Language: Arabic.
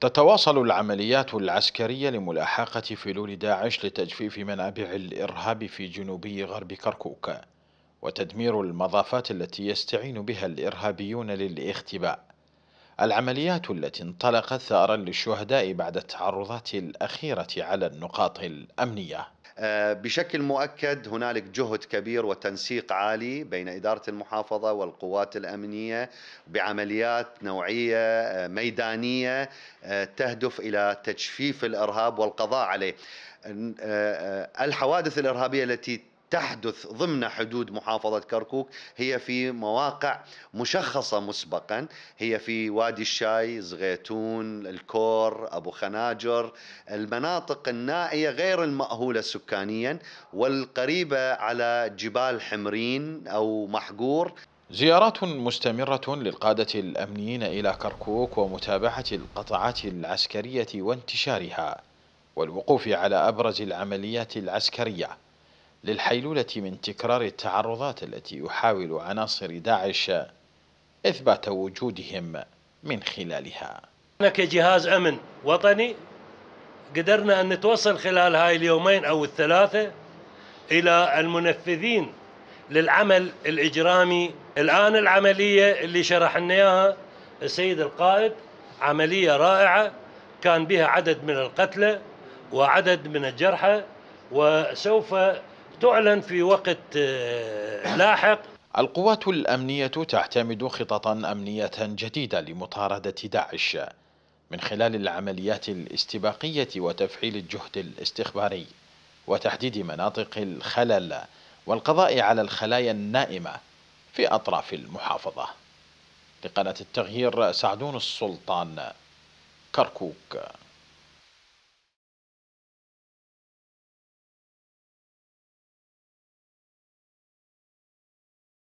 تتواصل العمليات العسكرية لملاحقة فلول داعش لتجفيف منابع الإرهاب في جنوبي غرب كركوك وتدمير المضافات التي يستعين بها الإرهابيون للاختباء العمليات التي انطلقت ثارا للشهداء بعد التعرضات الأخيرة على النقاط الأمنية آه، بشكل مؤكد هنالك جهد كبير وتنسيق عالي بين إدارة المحافظة والقوات الأمنية بعمليات نوعية آه، ميدانية آه، تهدف إلى تجفيف الإرهاب والقضاء عليه الحوادث الإرهابية التي تحدث ضمن حدود محافظة كركوك هي في مواقع مشخصة مسبقا هي في وادي الشاي زغيتون الكور أبو خناجر المناطق النائية غير المأهولة سكانيا والقريبة على جبال حمرين أو محقور زيارات مستمرة للقادة الأمنيين إلى كركوك ومتابعة القطاعات العسكرية وانتشارها والوقوف على أبرز العمليات العسكرية للحيلولة من تكرار التعرضات التي يحاول عناصر داعش إثبات وجودهم من خلالها أنا كجهاز أمن وطني قدرنا أن نتوصل خلال هاي اليومين أو الثلاثة إلى المنفذين للعمل الإجرامي الآن العملية اللي شرح لنا إياها السيد القائد عملية رائعة كان بها عدد من القتلى وعدد من الجرحى وسوف تعلن في وقت آه، لاحق القوات الأمنية تعتمد خططا أمنية جديدة لمطاردة داعش من خلال العمليات الاستباقية وتفعيل الجهد الاستخباري وتحديد مناطق الخلل والقضاء على الخلايا النائمة في أطراف المحافظة لقناة التغيير سعدون السلطان كركوك